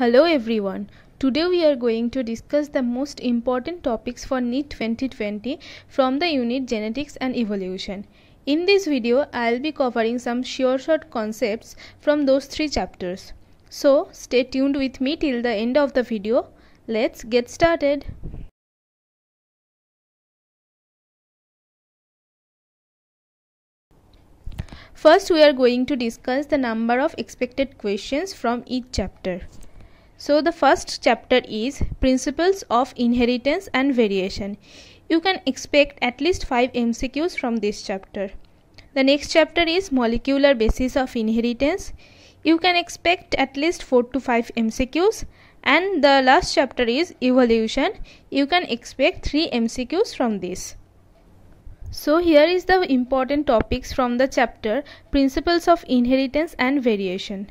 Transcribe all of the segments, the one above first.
Hello everyone. Today we are going to discuss the most important topics for NEET 2020 from the unit Genetics and Evolution. In this video, I'll be covering some sure short concepts from those three chapters. So, stay tuned with me till the end of the video. Let's get started. First, we are going to discuss the number of expected questions from each chapter. So the first chapter is Principles of Inheritance and Variation. You can expect at least 5 MCQs from this chapter. The next chapter is Molecular Basis of Inheritance. You can expect at least 4 to 5 MCQs and the last chapter is Evolution. You can expect 3 MCQs from this. So here is the important topics from the chapter Principles of Inheritance and Variation.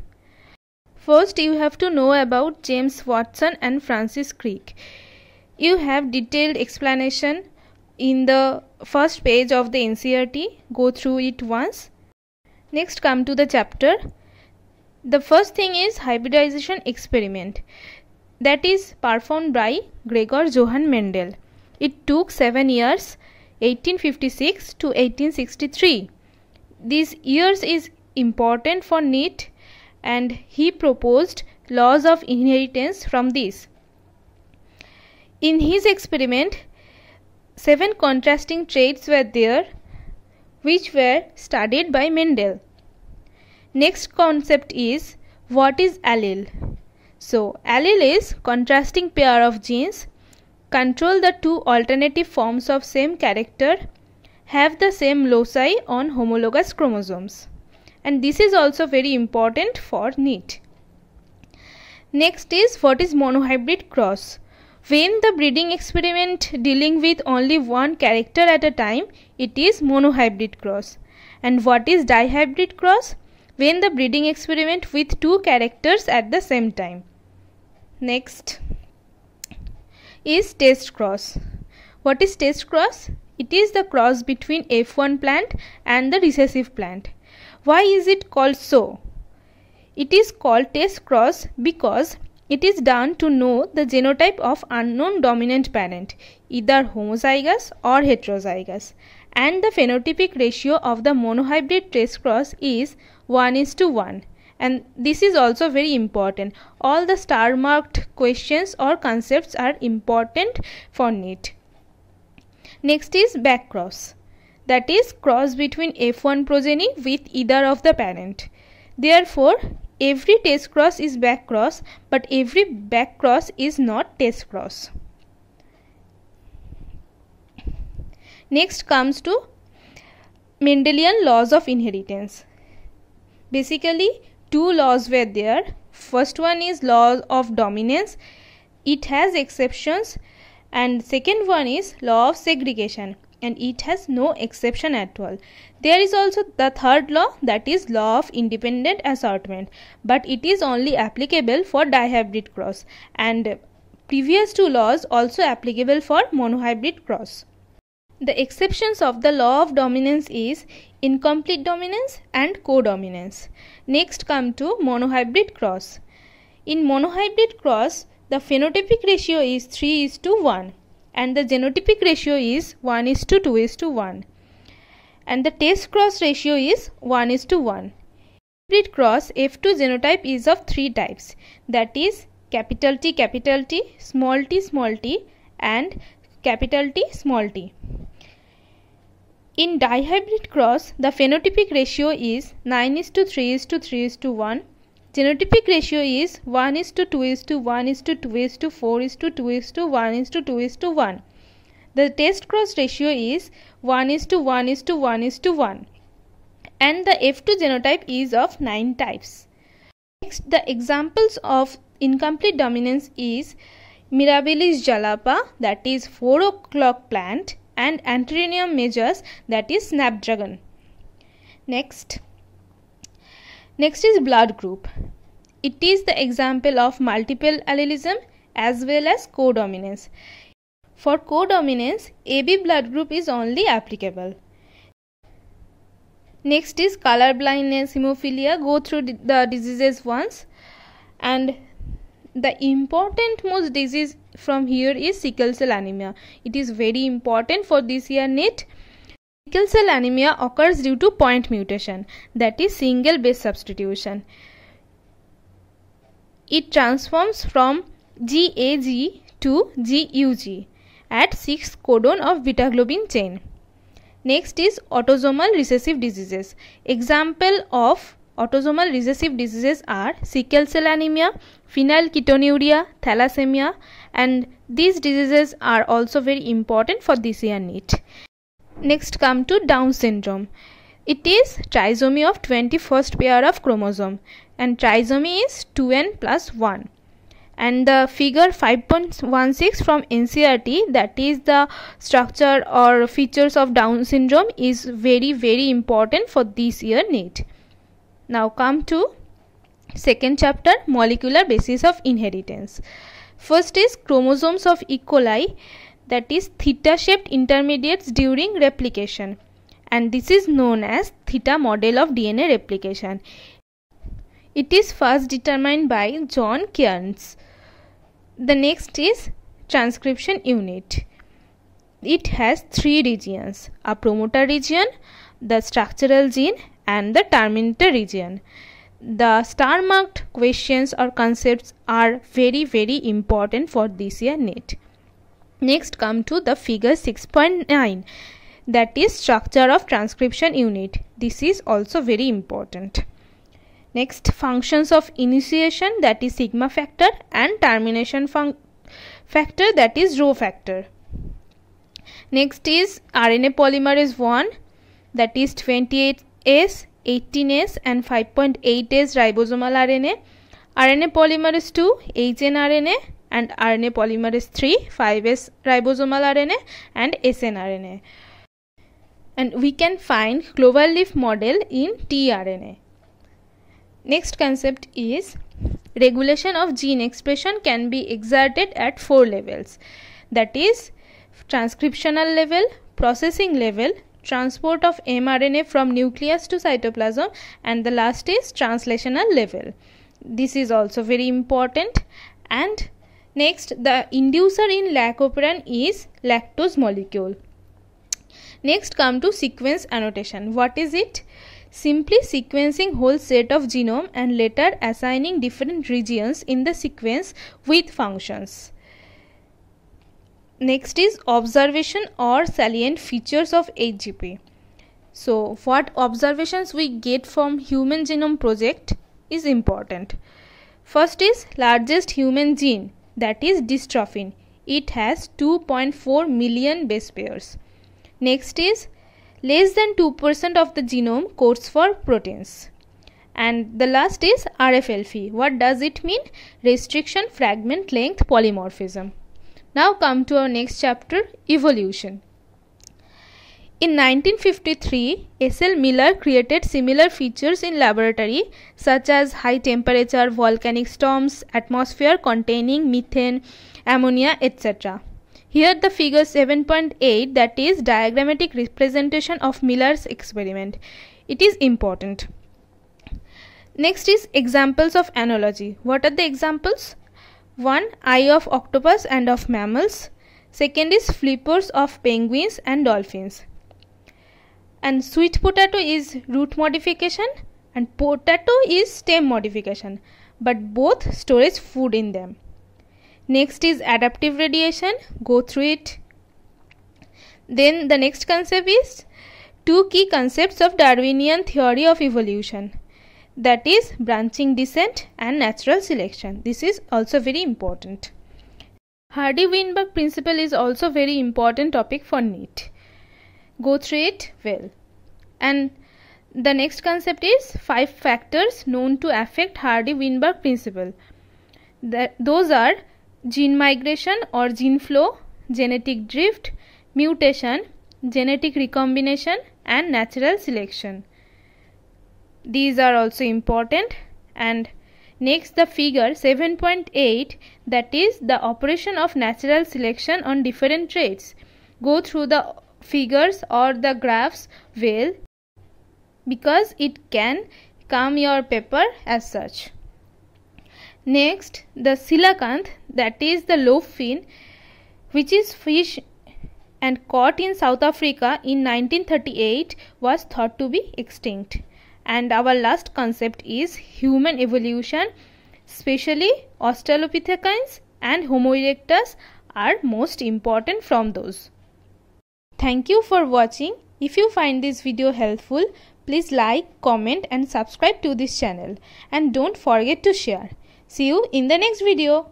First, you have to know about James Watson and Francis Crick. You have detailed explanation in the first page of the NCRT. Go through it once. Next, come to the chapter. The first thing is hybridization experiment that is performed by Gregor Johann Mendel. It took 7 years 1856 to 1863. These years is important for neat and he proposed laws of inheritance from this. In his experiment, seven contrasting traits were there which were studied by Mendel. Next concept is what is allele? So, allele is contrasting pair of genes control the two alternative forms of same character have the same loci on homologous chromosomes and this is also very important for NEET. Next is what is monohybrid cross. When the breeding experiment dealing with only one character at a time, it is monohybrid cross. And what is dihybrid cross? When the breeding experiment with two characters at the same time. Next is test cross. What is test cross? It is the cross between F1 plant and the recessive plant. Why is it called so? It is called test cross because it is done to know the genotype of unknown dominant parent, either homozygous or heterozygous. And the phenotypic ratio of the monohybrid test cross is 1 is to 1 and this is also very important all the star marked questions or concepts are important for NEET next is back cross that is cross between F1 progeny with either of the parent. Therefore, every test cross is back cross but every back cross is not test cross. Next comes to Mendelian laws of inheritance. Basically, two laws were there. First one is law of dominance. It has exceptions and second one is law of segregation and it has no exception at all there is also the third law that is law of independent assortment but it is only applicable for dihybrid cross and previous two laws also applicable for monohybrid cross the exceptions of the law of dominance is incomplete dominance and codominance. Next come to monohybrid cross. In monohybrid cross, the phenotypic ratio is 3 is to 1 and the genotypic ratio is 1 is to 2 is to 1 and the test cross ratio is 1 is to 1. Hybrid cross F2 genotype is of three types that is capital T capital T small t small t and capital T small t. In dihybrid cross the phenotypic ratio is 9 is to 3 is to 3 is to 1 Genotypic ratio is 1 is to 2 is to 1 is to 2 is to 4 is to 2 is to 1 is to 2 is to 1. The test cross ratio is 1 is to 1 is to 1 is to 1. And the F2 genotype is of 9 types. Next, the examples of incomplete dominance is Mirabilis jalapa that is 4 o'clock plant and Antirrhinium majors that is snapdragon. Next. Next is blood group. It is the example of multiple allelism as well as codominance. For codominance, AB blood group is only applicable. Next is color blindness, hemophilia. Go through the diseases once. And the important most disease from here is sickle cell anemia. It is very important for this year NET Sickle cell anemia occurs due to point mutation, that is single base substitution. It transforms from GAG to GUG at sixth codon of beta globin chain. Next is autosomal recessive diseases. Example of autosomal recessive diseases are sickle cell anemia, phenylketonuria, thalassemia and these diseases are also very important for this year Next come to Down syndrome. It is trisomy of 21st pair of chromosome and trisomy is 2n plus 1 and the figure 5.16 from NCRT that is the structure or features of Down syndrome is very very important for this year Need Now come to second chapter molecular basis of inheritance. First is chromosomes of E. coli that is theta shaped intermediates during replication and this is known as theta model of DNA replication. It is first determined by John Kearns. The next is transcription unit. It has three regions, a promoter region, the structural gene and the terminator region. The star marked questions or concepts are very very important for this year NET. Next come to the figure 6.9 that is structure of transcription unit. This is also very important. Next functions of initiation that is sigma factor and termination factor that is rho factor. Next is RNA polymerase 1 that is 28S, 18S and 5.8S ribosomal RNA. RNA polymerase 2, HNRNA and RNA polymerase 3, 5S ribosomal RNA and snRNA. And we can find cloverleaf model in tRNA. Next concept is regulation of gene expression can be exerted at four levels that is transcriptional level, processing level, transport of mRNA from nucleus to cytoplasm and the last is translational level. This is also very important and Next, the inducer in lactoperin is lactose molecule. Next come to sequence annotation. What is it? Simply sequencing whole set of genome and later assigning different regions in the sequence with functions. Next is observation or salient features of HGP. So what observations we get from Human Genome Project is important. First is largest human gene that is dystrophin. It has 2.4 million base pairs. Next is less than 2% of the genome codes for proteins. And the last is RFLP. What does it mean? Restriction fragment length polymorphism. Now come to our next chapter evolution. In 1953, S.L. Miller created similar features in laboratory such as high temperature, volcanic storms, atmosphere containing methane, ammonia, etc. Here the figure 7.8 that is diagrammatic representation of Miller's experiment. It is important. Next is examples of analogy. What are the examples? 1. Eye of octopus and of mammals. Second is flippers of penguins and dolphins and sweet potato is root modification and potato is stem modification but both stores food in them. Next is adaptive radiation, go through it. Then the next concept is two key concepts of Darwinian theory of evolution that is branching descent and natural selection. This is also very important. Hardy-Weinberg principle is also very important topic for NEET go through it well. And the next concept is five factors known to affect Hardy-Weinberg principle. The, those are gene migration or gene flow, genetic drift, mutation, genetic recombination and natural selection. These are also important and next the figure 7.8 that is the operation of natural selection on different traits. Go through the figures or the graphs well because it can calm your paper as such. Next, the coelacanth that is the lobe fin which is fish and caught in South Africa in 1938 was thought to be extinct. And our last concept is human evolution, especially Australopithecines and Homo erectus are most important from those. Thank you for watching. If you find this video helpful, please like, comment and subscribe to this channel. And don't forget to share. See you in the next video.